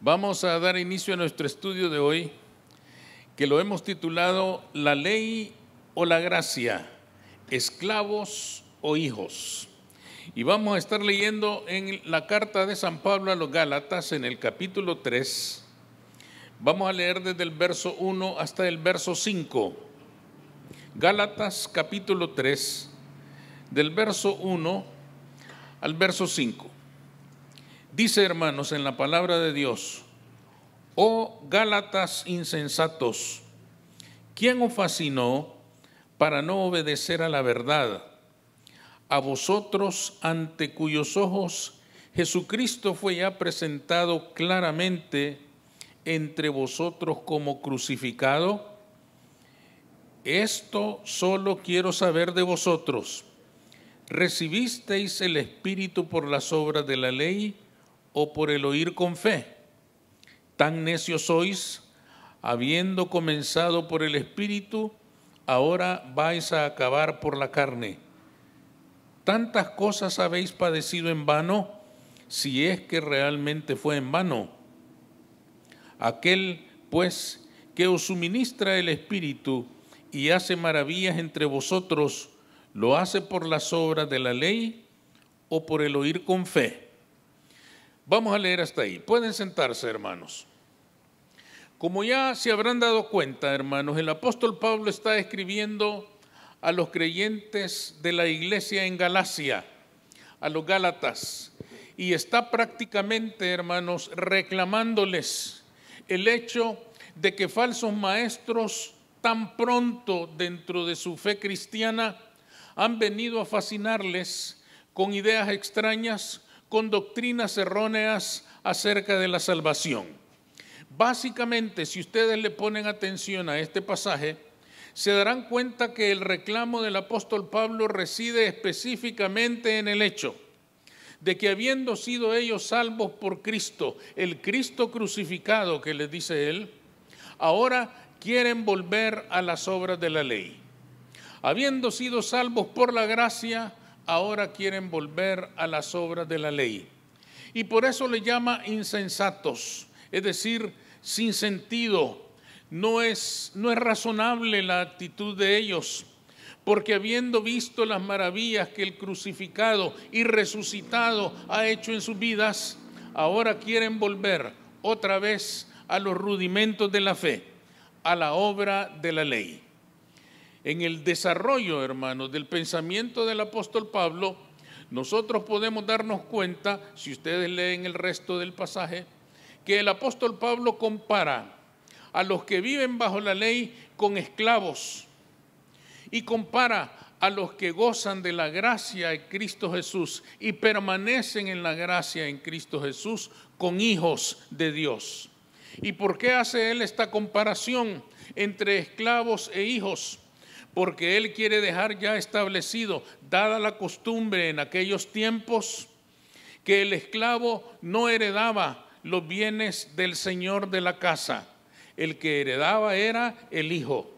Vamos a dar inicio a nuestro estudio de hoy, que lo hemos titulado La ley o la gracia, esclavos o hijos. Y vamos a estar leyendo en la carta de San Pablo a los Gálatas, en el capítulo 3. Vamos a leer desde el verso 1 hasta el verso 5. Gálatas capítulo 3, del verso 1 al verso 5. Dice, hermanos, en la palabra de Dios, oh Gálatas insensatos, ¿quién os fascinó para no obedecer a la verdad? A vosotros ante cuyos ojos Jesucristo fue ya presentado claramente entre vosotros como crucificado. Esto solo quiero saber de vosotros. ¿Recibisteis el Espíritu por las obras de la ley? o por el oír con fe? Tan necios sois, habiendo comenzado por el Espíritu, ahora vais a acabar por la carne. Tantas cosas habéis padecido en vano, si es que realmente fue en vano. Aquel, pues, que os suministra el Espíritu y hace maravillas entre vosotros, ¿lo hace por las obras de la ley o por el oír con fe? Vamos a leer hasta ahí. Pueden sentarse, hermanos. Como ya se habrán dado cuenta, hermanos, el apóstol Pablo está escribiendo a los creyentes de la iglesia en Galacia, a los Gálatas, y está prácticamente, hermanos, reclamándoles el hecho de que falsos maestros tan pronto dentro de su fe cristiana han venido a fascinarles con ideas extrañas, con doctrinas erróneas acerca de la salvación. Básicamente, si ustedes le ponen atención a este pasaje, se darán cuenta que el reclamo del apóstol Pablo reside específicamente en el hecho de que habiendo sido ellos salvos por Cristo, el Cristo crucificado que les dice él, ahora quieren volver a las obras de la ley. Habiendo sido salvos por la gracia, ahora quieren volver a las obras de la ley. Y por eso le llama insensatos, es decir, sin sentido. No es, no es razonable la actitud de ellos, porque habiendo visto las maravillas que el crucificado y resucitado ha hecho en sus vidas, ahora quieren volver otra vez a los rudimentos de la fe, a la obra de la ley en el desarrollo, hermanos, del pensamiento del apóstol Pablo, nosotros podemos darnos cuenta, si ustedes leen el resto del pasaje, que el apóstol Pablo compara a los que viven bajo la ley con esclavos y compara a los que gozan de la gracia de Cristo Jesús y permanecen en la gracia en Cristo Jesús con hijos de Dios. ¿Y por qué hace él esta comparación entre esclavos e hijos? porque Él quiere dejar ya establecido, dada la costumbre en aquellos tiempos, que el esclavo no heredaba los bienes del señor de la casa, el que heredaba era el hijo.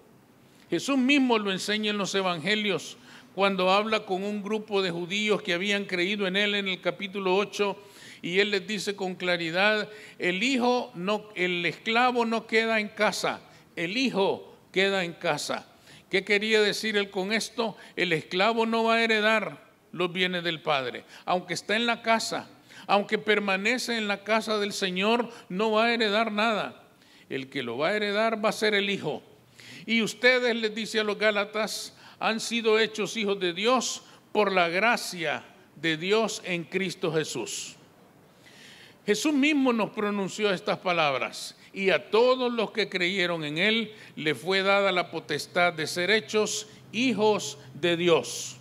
Jesús mismo lo enseña en los evangelios cuando habla con un grupo de judíos que habían creído en él en el capítulo 8 y él les dice con claridad, el hijo no el esclavo no queda en casa, el hijo queda en casa. ¿Qué quería decir él con esto? El esclavo no va a heredar los bienes del Padre, aunque está en la casa, aunque permanece en la casa del Señor, no va a heredar nada. El que lo va a heredar va a ser el Hijo. Y ustedes, les dice a los Gálatas, han sido hechos hijos de Dios por la gracia de Dios en Cristo Jesús. Jesús mismo nos pronunció estas palabras y a todos los que creyeron en él le fue dada la potestad de ser hechos hijos de Dios.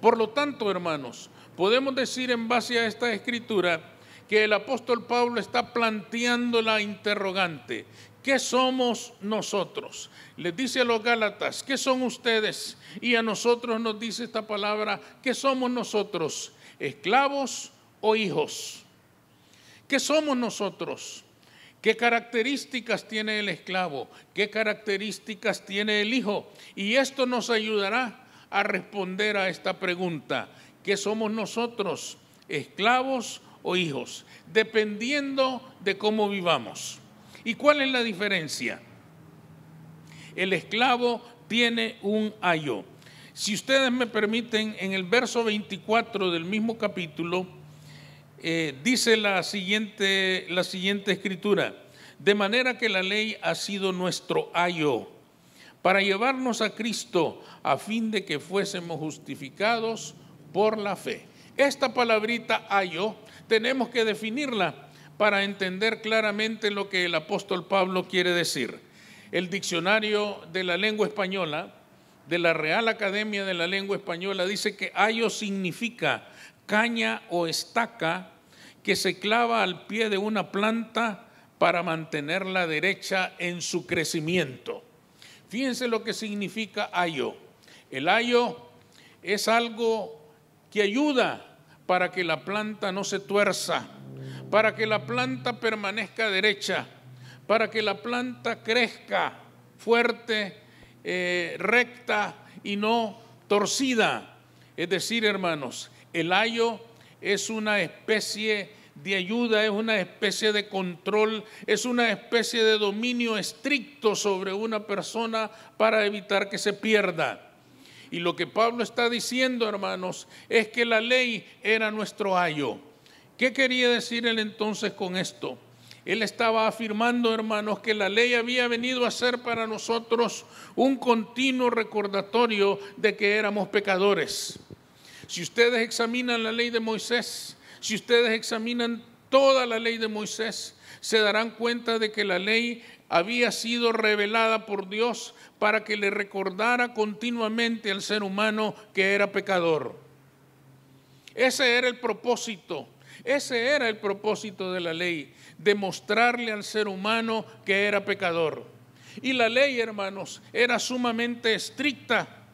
Por lo tanto, hermanos, podemos decir en base a esta escritura que el apóstol Pablo está planteando la interrogante, ¿qué somos nosotros? Les dice a los Gálatas, ¿qué son ustedes? Y a nosotros nos dice esta palabra, ¿qué somos nosotros? ¿Esclavos o hijos? ¿Qué somos nosotros? ¿Qué características tiene el esclavo? ¿Qué características tiene el hijo? Y esto nos ayudará a responder a esta pregunta. ¿Qué somos nosotros, esclavos o hijos? Dependiendo de cómo vivamos. ¿Y cuál es la diferencia? El esclavo tiene un ayo. Si ustedes me permiten, en el verso 24 del mismo capítulo, eh, dice la siguiente, la siguiente escritura, de manera que la ley ha sido nuestro ayo para llevarnos a Cristo a fin de que fuésemos justificados por la fe. Esta palabrita ayo tenemos que definirla para entender claramente lo que el apóstol Pablo quiere decir. El diccionario de la lengua española, de la Real Academia de la Lengua Española, dice que ayo significa caña o estaca que se clava al pie de una planta para mantenerla derecha en su crecimiento. Fíjense lo que significa ayo. El ayo es algo que ayuda para que la planta no se tuerza, para que la planta permanezca derecha, para que la planta crezca fuerte, eh, recta y no torcida. Es decir, hermanos, el ayo es una especie de ayuda, es una especie de control, es una especie de dominio estricto sobre una persona para evitar que se pierda. Y lo que Pablo está diciendo, hermanos, es que la ley era nuestro ayo. ¿Qué quería decir él entonces con esto? Él estaba afirmando, hermanos, que la ley había venido a ser para nosotros un continuo recordatorio de que éramos pecadores si ustedes examinan la ley de Moisés, si ustedes examinan toda la ley de Moisés, se darán cuenta de que la ley había sido revelada por Dios para que le recordara continuamente al ser humano que era pecador. Ese era el propósito, ese era el propósito de la ley, demostrarle al ser humano que era pecador. Y la ley, hermanos, era sumamente estricta,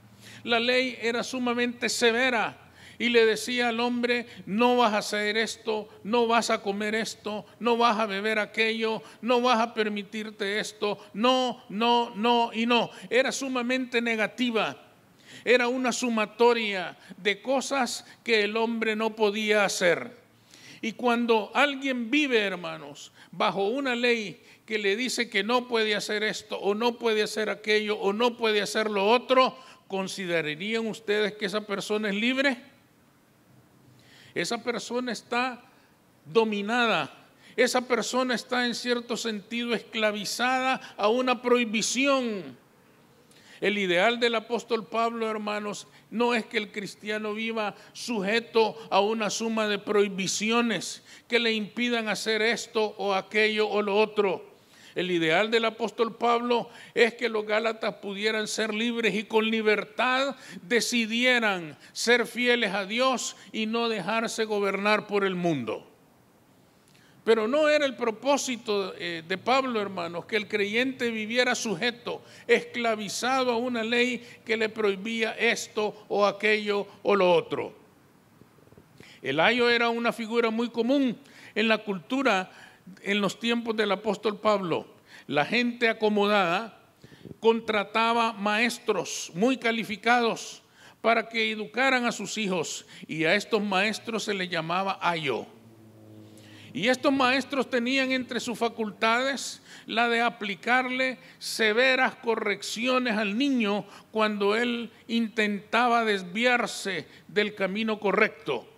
la ley era sumamente severa y le decía al hombre, no vas a hacer esto, no vas a comer esto, no vas a beber aquello, no vas a permitirte esto, no, no, no y no. Era sumamente negativa. Era una sumatoria de cosas que el hombre no podía hacer. Y cuando alguien vive, hermanos, bajo una ley que le dice que no puede hacer esto o no puede hacer aquello o no puede hacer lo otro, ¿considerarían ustedes que esa persona es libre? Esa persona está dominada esa persona está en cierto sentido esclavizada a una prohibición. El ideal del apóstol Pablo, hermanos, no es que el cristiano viva sujeto a una suma de prohibiciones que le impidan hacer esto o aquello o lo otro. El ideal del apóstol Pablo es que los Gálatas pudieran ser libres y con libertad decidieran ser fieles a Dios y no dejarse gobernar por el mundo. Pero no era el propósito eh, de Pablo, hermanos, que el creyente viviera sujeto, esclavizado a una ley que le prohibía esto o aquello o lo otro. El ayo era una figura muy común en la cultura en los tiempos del apóstol Pablo. La gente acomodada contrataba maestros muy calificados para que educaran a sus hijos y a estos maestros se les llamaba ayo. Y estos maestros tenían entre sus facultades la de aplicarle severas correcciones al niño cuando él intentaba desviarse del camino correcto.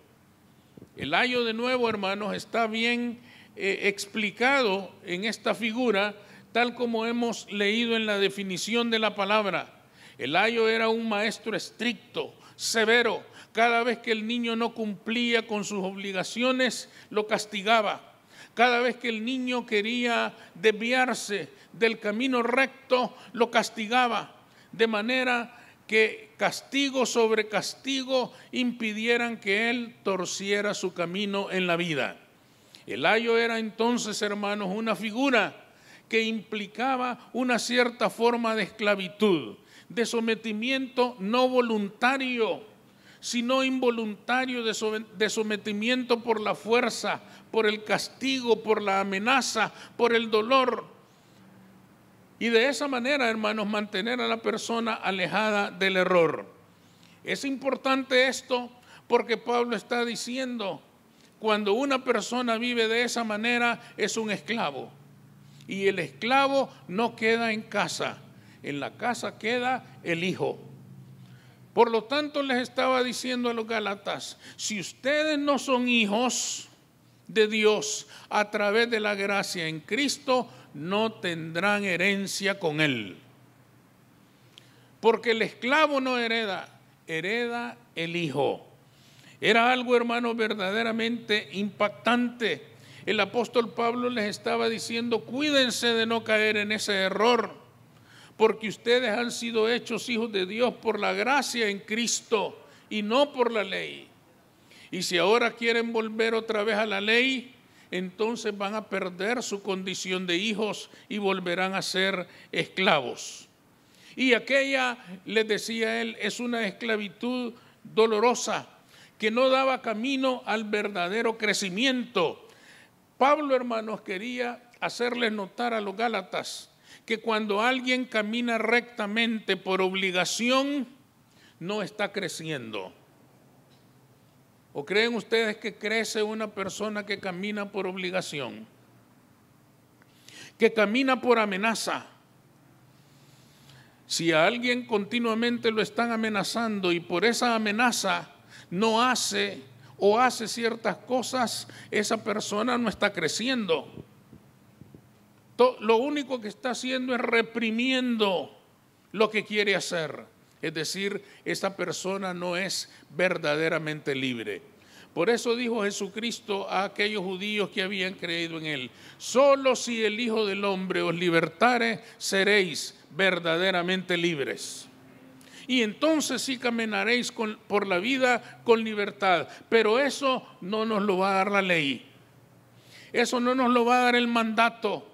El ayo de nuevo, hermanos, está bien eh, explicado en esta figura tal como hemos leído en la definición de la palabra. el ayo era un maestro estricto, severo. Cada vez que el niño no cumplía con sus obligaciones, lo castigaba. Cada vez que el niño quería desviarse del camino recto, lo castigaba. De manera que castigo sobre castigo impidieran que él torciera su camino en la vida. El ayo era entonces, hermanos, una figura que implicaba una cierta forma de esclavitud, de sometimiento no voluntario, sino involuntario, de sometimiento por la fuerza, por el castigo, por la amenaza, por el dolor. Y de esa manera, hermanos, mantener a la persona alejada del error. Es importante esto porque Pablo está diciendo, cuando una persona vive de esa manera, es un esclavo y el esclavo no queda en casa, en la casa queda el hijo. Por lo tanto, les estaba diciendo a los Galatas, si ustedes no son hijos de Dios a través de la gracia en Cristo, no tendrán herencia con Él. Porque el esclavo no hereda, hereda el hijo. Era algo, hermano, verdaderamente impactante el apóstol Pablo les estaba diciendo, cuídense de no caer en ese error, porque ustedes han sido hechos hijos de Dios por la gracia en Cristo y no por la ley. Y si ahora quieren volver otra vez a la ley, entonces van a perder su condición de hijos y volverán a ser esclavos. Y aquella, les decía él, es una esclavitud dolorosa que no daba camino al verdadero crecimiento Pablo, hermanos, quería hacerles notar a los Gálatas que cuando alguien camina rectamente por obligación, no está creciendo. ¿O creen ustedes que crece una persona que camina por obligación? Que camina por amenaza. Si a alguien continuamente lo están amenazando y por esa amenaza no hace o hace ciertas cosas, esa persona no está creciendo. Lo único que está haciendo es reprimiendo lo que quiere hacer. Es decir, esa persona no es verdaderamente libre. Por eso dijo Jesucristo a aquellos judíos que habían creído en él, solo si el Hijo del Hombre os libertare, seréis verdaderamente libres y entonces sí caminaréis por la vida con libertad. Pero eso no nos lo va a dar la ley. Eso no nos lo va a dar el mandato.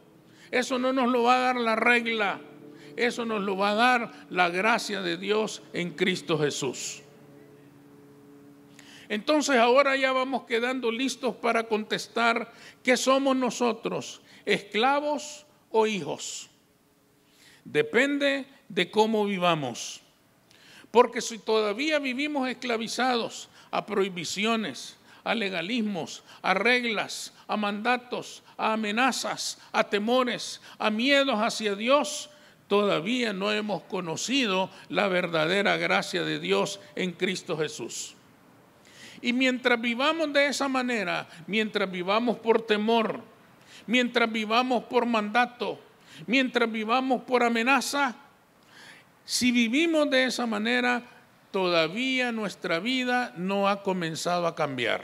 Eso no nos lo va a dar la regla. Eso nos lo va a dar la gracia de Dios en Cristo Jesús. Entonces ahora ya vamos quedando listos para contestar qué somos nosotros, esclavos o hijos. Depende de cómo vivamos. Porque si todavía vivimos esclavizados a prohibiciones, a legalismos, a reglas, a mandatos, a amenazas, a temores, a miedos hacia Dios, todavía no hemos conocido la verdadera gracia de Dios en Cristo Jesús. Y mientras vivamos de esa manera, mientras vivamos por temor, mientras vivamos por mandato, mientras vivamos por amenaza, si vivimos de esa manera, todavía nuestra vida no ha comenzado a cambiar.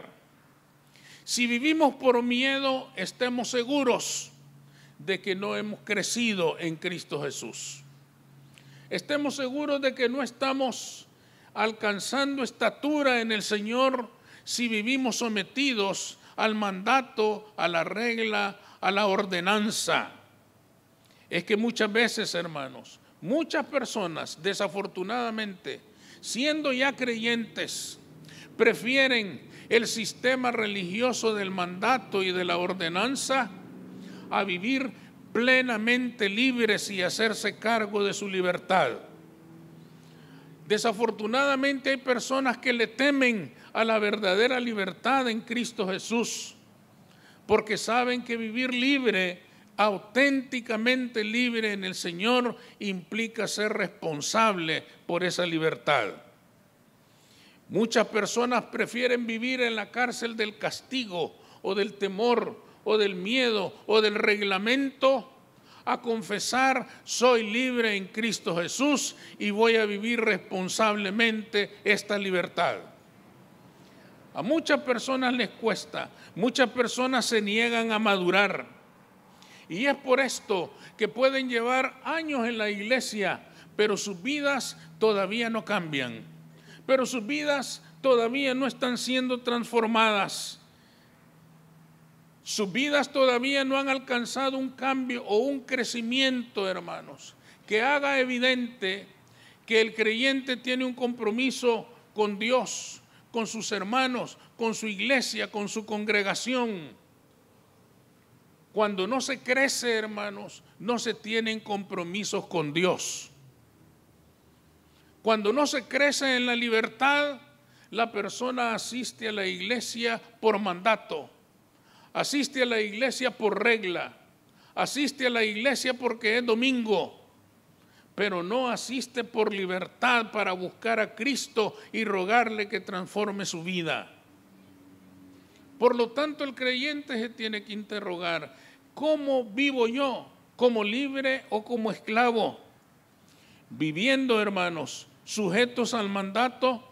Si vivimos por miedo, estemos seguros de que no hemos crecido en Cristo Jesús. Estemos seguros de que no estamos alcanzando estatura en el Señor si vivimos sometidos al mandato, a la regla, a la ordenanza. Es que muchas veces, hermanos, Muchas personas, desafortunadamente, siendo ya creyentes, prefieren el sistema religioso del mandato y de la ordenanza a vivir plenamente libres y hacerse cargo de su libertad. Desafortunadamente hay personas que le temen a la verdadera libertad en Cristo Jesús, porque saben que vivir libre auténticamente libre en el Señor implica ser responsable por esa libertad. Muchas personas prefieren vivir en la cárcel del castigo o del temor o del miedo o del reglamento a confesar soy libre en Cristo Jesús y voy a vivir responsablemente esta libertad. A muchas personas les cuesta, muchas personas se niegan a madurar y es por esto que pueden llevar años en la iglesia, pero sus vidas todavía no cambian. Pero sus vidas todavía no están siendo transformadas. Sus vidas todavía no han alcanzado un cambio o un crecimiento, hermanos, que haga evidente que el creyente tiene un compromiso con Dios, con sus hermanos, con su iglesia, con su congregación. Cuando no se crece, hermanos, no se tienen compromisos con Dios. Cuando no se crece en la libertad, la persona asiste a la iglesia por mandato, asiste a la iglesia por regla, asiste a la iglesia porque es domingo, pero no asiste por libertad para buscar a Cristo y rogarle que transforme su vida. Por lo tanto, el creyente se tiene que interrogar, ¿cómo vivo yo? ¿Como libre o como esclavo? Viviendo, hermanos, sujetos al mandato,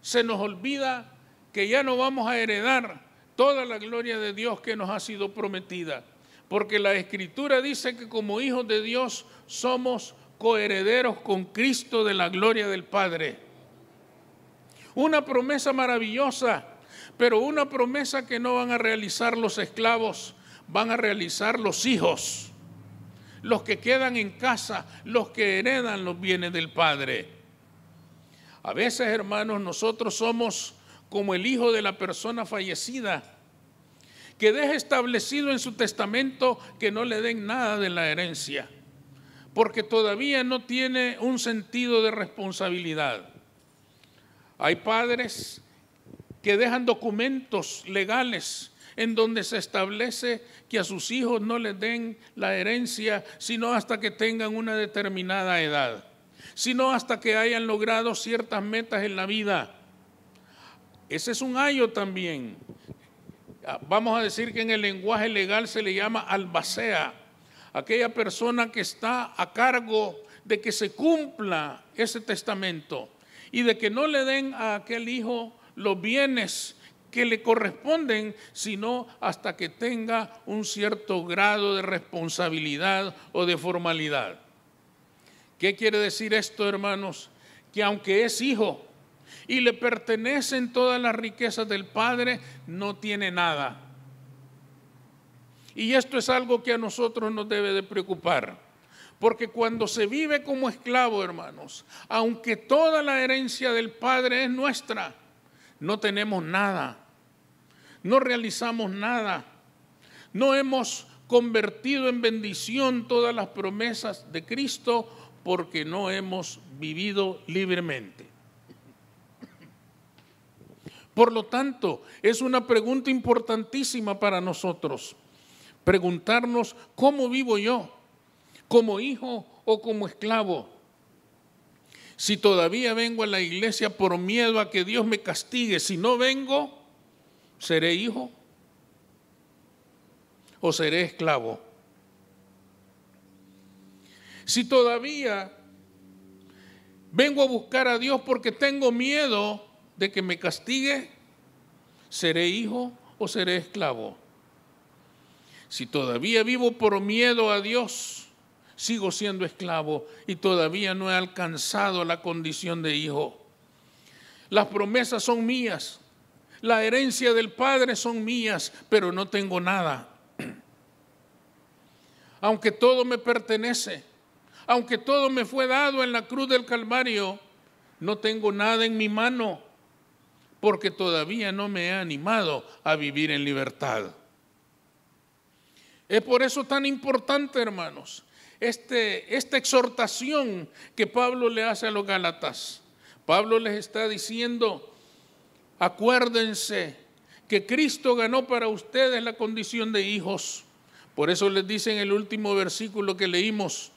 se nos olvida que ya no vamos a heredar toda la gloria de Dios que nos ha sido prometida. Porque la escritura dice que como hijos de Dios somos coherederos con Cristo de la gloria del Padre. Una promesa maravillosa pero una promesa que no van a realizar los esclavos, van a realizar los hijos, los que quedan en casa, los que heredan los bienes del Padre. A veces, hermanos, nosotros somos como el hijo de la persona fallecida, que deja establecido en su testamento que no le den nada de la herencia, porque todavía no tiene un sentido de responsabilidad. Hay padres que dejan documentos legales en donde se establece que a sus hijos no les den la herencia, sino hasta que tengan una determinada edad, sino hasta que hayan logrado ciertas metas en la vida. Ese es un ayo también. Ah, vamos a decir que en el lenguaje legal se le llama albacea, aquella persona que está a cargo de que se cumpla ese testamento y de que no le den a aquel hijo los bienes que le corresponden, sino hasta que tenga un cierto grado de responsabilidad o de formalidad. ¿Qué quiere decir esto, hermanos? Que aunque es hijo y le pertenecen todas las riquezas del Padre, no tiene nada. Y esto es algo que a nosotros nos debe de preocupar. Porque cuando se vive como esclavo, hermanos, aunque toda la herencia del Padre es nuestra, no tenemos nada, no realizamos nada, no hemos convertido en bendición todas las promesas de Cristo porque no hemos vivido libremente. Por lo tanto, es una pregunta importantísima para nosotros. Preguntarnos, ¿cómo vivo yo? ¿Como hijo o como esclavo? Si todavía vengo a la iglesia por miedo a que Dios me castigue, si no vengo, ¿seré hijo? ¿O seré esclavo? Si todavía vengo a buscar a Dios porque tengo miedo de que me castigue, ¿seré hijo o seré esclavo? Si todavía vivo por miedo a Dios, sigo siendo esclavo y todavía no he alcanzado la condición de hijo. Las promesas son mías, la herencia del Padre son mías, pero no tengo nada. Aunque todo me pertenece, aunque todo me fue dado en la cruz del Calvario, no tengo nada en mi mano, porque todavía no me he animado a vivir en libertad. Es por eso tan importante, hermanos, este, esta exhortación que Pablo le hace a los gálatas, Pablo les está diciendo, acuérdense que Cristo ganó para ustedes la condición de hijos. Por eso les dice en el último versículo que leímos,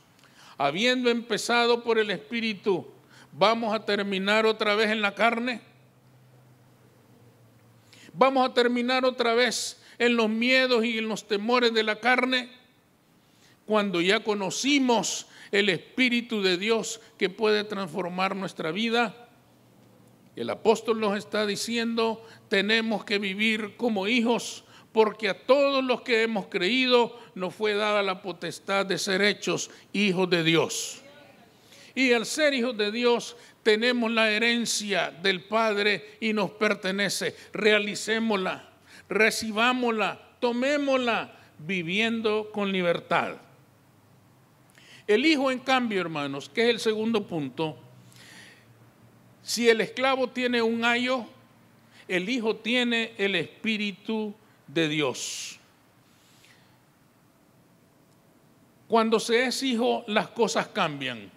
habiendo empezado por el Espíritu, vamos a terminar otra vez en la carne. Vamos a terminar otra vez en los miedos y en los temores de la carne cuando ya conocimos el Espíritu de Dios que puede transformar nuestra vida, el apóstol nos está diciendo, tenemos que vivir como hijos, porque a todos los que hemos creído nos fue dada la potestad de ser hechos hijos de Dios. Y al ser hijos de Dios tenemos la herencia del Padre y nos pertenece. Realicémosla, recibámosla, tomémosla, viviendo con libertad. El hijo, en cambio, hermanos, que es el segundo punto, si el esclavo tiene un ayo, el hijo tiene el espíritu de Dios. Cuando se es hijo, las cosas cambian.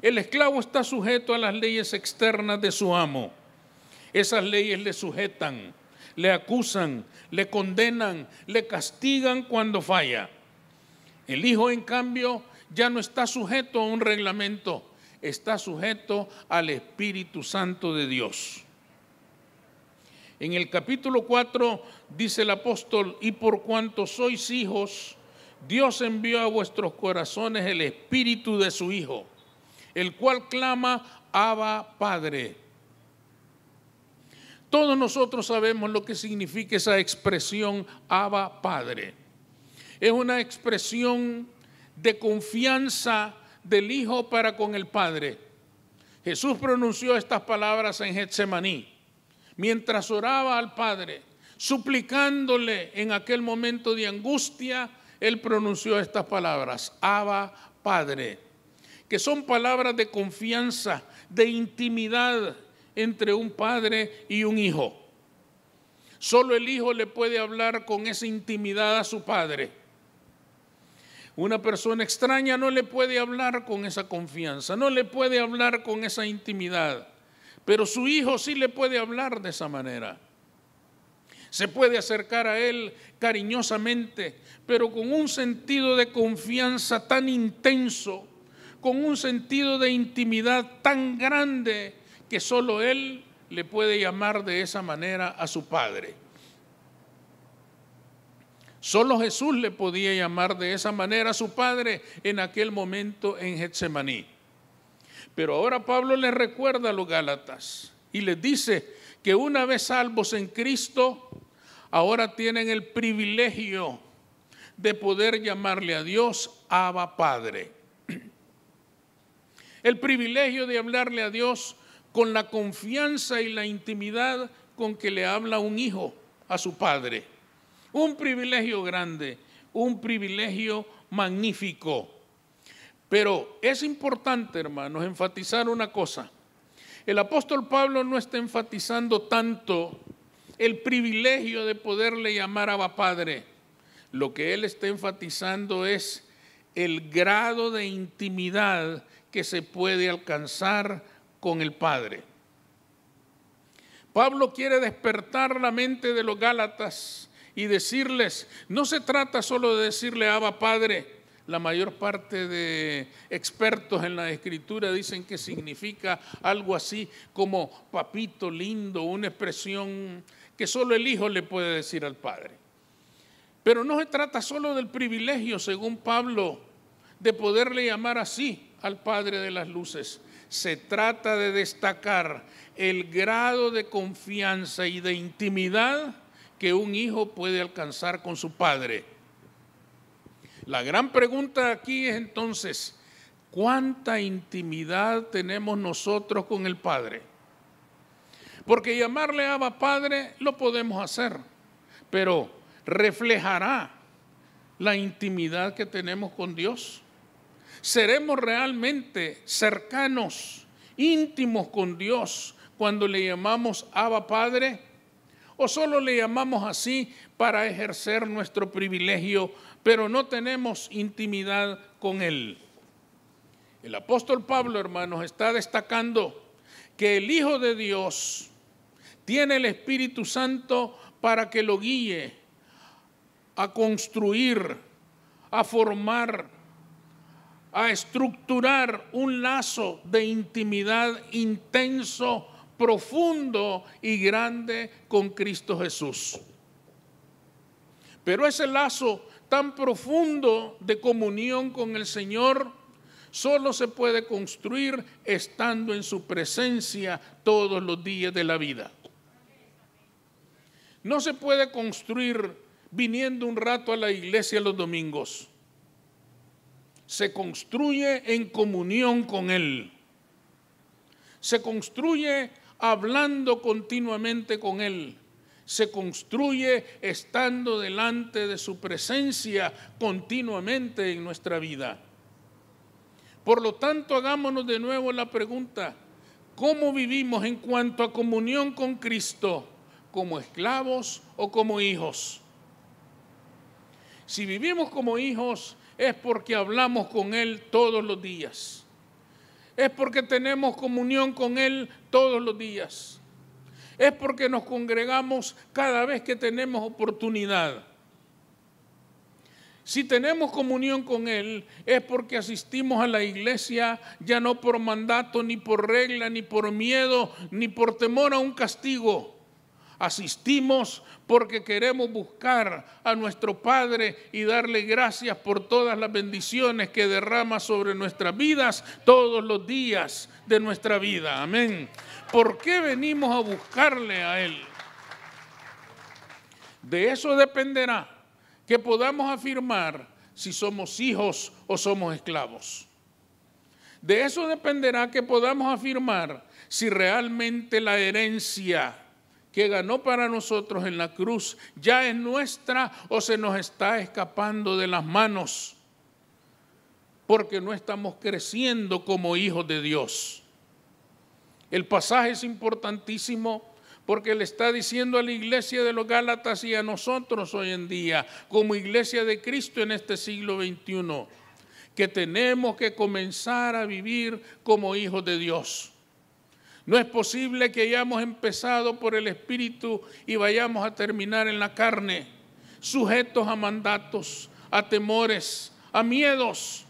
El esclavo está sujeto a las leyes externas de su amo. Esas leyes le sujetan, le acusan, le condenan, le castigan cuando falla. El hijo, en cambio, ya no está sujeto a un reglamento, está sujeto al Espíritu Santo de Dios. En el capítulo 4 dice el apóstol, y por cuanto sois hijos, Dios envió a vuestros corazones el espíritu de su Hijo, el cual clama, Abba Padre. Todos nosotros sabemos lo que significa esa expresión Abba Padre. Es una expresión de confianza del Hijo para con el Padre. Jesús pronunció estas palabras en Getsemaní, mientras oraba al Padre, suplicándole en aquel momento de angustia, él pronunció estas palabras, Abba Padre, que son palabras de confianza, de intimidad entre un padre y un hijo. Solo el hijo le puede hablar con esa intimidad a su padre. Una persona extraña no le puede hablar con esa confianza, no le puede hablar con esa intimidad, pero su hijo sí le puede hablar de esa manera. Se puede acercar a él cariñosamente, pero con un sentido de confianza tan intenso, con un sentido de intimidad tan grande que solo él le puede llamar de esa manera a su padre. Solo Jesús le podía llamar de esa manera a su padre en aquel momento en Getsemaní. Pero ahora Pablo le recuerda a los Gálatas y les dice que una vez salvos en Cristo, ahora tienen el privilegio de poder llamarle a Dios Abba Padre. El privilegio de hablarle a Dios con la confianza y la intimidad con que le habla un hijo a su padre. Un privilegio grande, un privilegio magnífico. Pero es importante, hermanos, enfatizar una cosa. El apóstol Pablo no está enfatizando tanto el privilegio de poderle llamar a Padre. Lo que él está enfatizando es el grado de intimidad que se puede alcanzar con el Padre. Pablo quiere despertar la mente de los Gálatas y decirles, no se trata solo de decirle Abba Padre, la mayor parte de expertos en la escritura dicen que significa algo así como papito lindo, una expresión que solo el hijo le puede decir al padre. Pero no se trata solo del privilegio, según Pablo, de poderle llamar así al Padre de las Luces. Se trata de destacar el grado de confianza y de intimidad que un hijo puede alcanzar con su padre. La gran pregunta aquí es entonces, ¿cuánta intimidad tenemos nosotros con el Padre? Porque llamarle Abba Padre lo podemos hacer, pero reflejará la intimidad que tenemos con Dios. Seremos realmente cercanos, íntimos con Dios cuando le llamamos Abba Padre o solo le llamamos así para ejercer nuestro privilegio, pero no tenemos intimidad con Él. El apóstol Pablo, hermanos, está destacando que el Hijo de Dios tiene el Espíritu Santo para que lo guíe a construir, a formar, a estructurar un lazo de intimidad intenso profundo y grande con Cristo Jesús. Pero ese lazo tan profundo de comunión con el Señor solo se puede construir estando en su presencia todos los días de la vida. No se puede construir viniendo un rato a la iglesia los domingos. Se construye en comunión con Él. Se construye hablando continuamente con Él. Se construye estando delante de su presencia continuamente en nuestra vida. Por lo tanto, hagámonos de nuevo la pregunta, ¿cómo vivimos en cuanto a comunión con Cristo? ¿Como esclavos o como hijos? Si vivimos como hijos es porque hablamos con Él todos los días es porque tenemos comunión con Él todos los días. Es porque nos congregamos cada vez que tenemos oportunidad. Si tenemos comunión con Él es porque asistimos a la iglesia ya no por mandato, ni por regla, ni por miedo, ni por temor a un castigo, Asistimos porque queremos buscar a nuestro Padre y darle gracias por todas las bendiciones que derrama sobre nuestras vidas todos los días de nuestra vida. Amén. ¿Por qué venimos a buscarle a Él? De eso dependerá que podamos afirmar si somos hijos o somos esclavos. De eso dependerá que podamos afirmar si realmente la herencia que ganó para nosotros en la cruz ya es nuestra o se nos está escapando de las manos porque no estamos creciendo como hijos de Dios. El pasaje es importantísimo porque le está diciendo a la iglesia de los Gálatas y a nosotros hoy en día, como iglesia de Cristo en este siglo XXI, que tenemos que comenzar a vivir como hijos de Dios. No es posible que hayamos empezado por el Espíritu y vayamos a terminar en la carne, sujetos a mandatos, a temores, a miedos.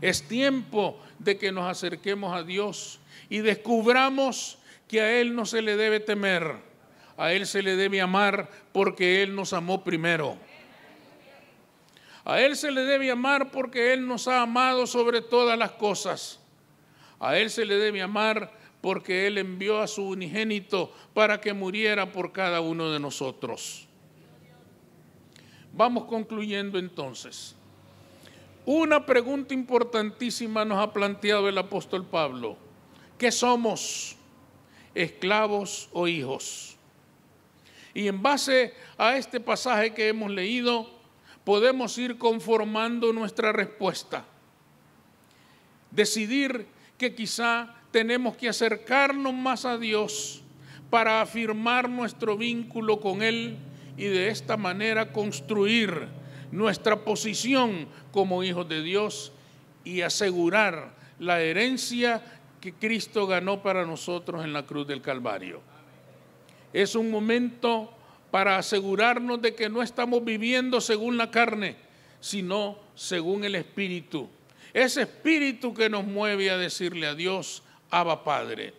Es tiempo de que nos acerquemos a Dios y descubramos que a Él no se le debe temer, a Él se le debe amar porque Él nos amó primero. A Él se le debe amar porque Él nos ha amado sobre todas las cosas. A Él se le debe amar porque Él envió a su unigénito para que muriera por cada uno de nosotros. Vamos concluyendo entonces. Una pregunta importantísima nos ha planteado el apóstol Pablo. ¿Qué somos? ¿Esclavos o hijos? Y en base a este pasaje que hemos leído, podemos ir conformando nuestra respuesta. Decidir que quizá tenemos que acercarnos más a Dios para afirmar nuestro vínculo con Él y de esta manera construir nuestra posición como hijos de Dios y asegurar la herencia que Cristo ganó para nosotros en la cruz del Calvario. Es un momento para asegurarnos de que no estamos viviendo según la carne, sino según el Espíritu ese espíritu que nos mueve a decirle a Dios, Abba Padre.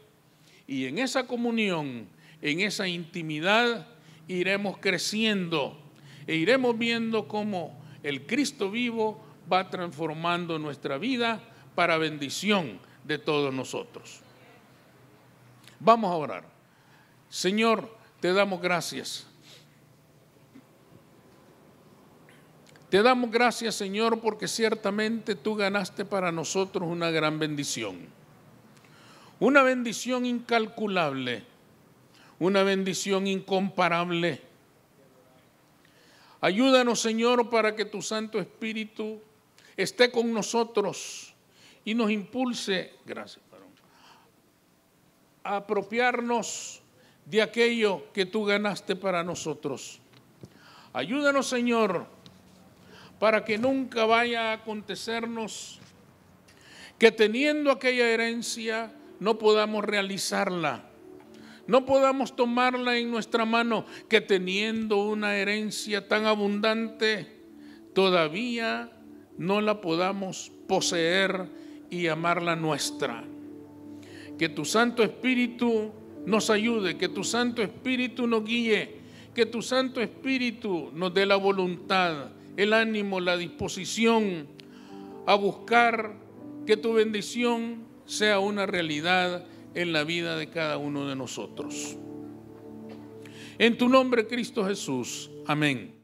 Y en esa comunión, en esa intimidad, iremos creciendo e iremos viendo cómo el Cristo vivo va transformando nuestra vida para bendición de todos nosotros. Vamos a orar. Señor, te damos gracias Te damos gracias, Señor, porque ciertamente tú ganaste para nosotros una gran bendición. Una bendición incalculable, una bendición incomparable. Ayúdanos, Señor, para que tu Santo Espíritu esté con nosotros y nos impulse, gracias, a apropiarnos de aquello que tú ganaste para nosotros. Ayúdanos, Señor, para que nunca vaya a acontecernos que teniendo aquella herencia no podamos realizarla, no podamos tomarla en nuestra mano, que teniendo una herencia tan abundante, todavía no la podamos poseer y amarla nuestra. Que tu Santo Espíritu nos ayude, que tu Santo Espíritu nos guíe, que tu Santo Espíritu nos dé la voluntad el ánimo, la disposición a buscar que tu bendición sea una realidad en la vida de cada uno de nosotros. En tu nombre, Cristo Jesús. Amén.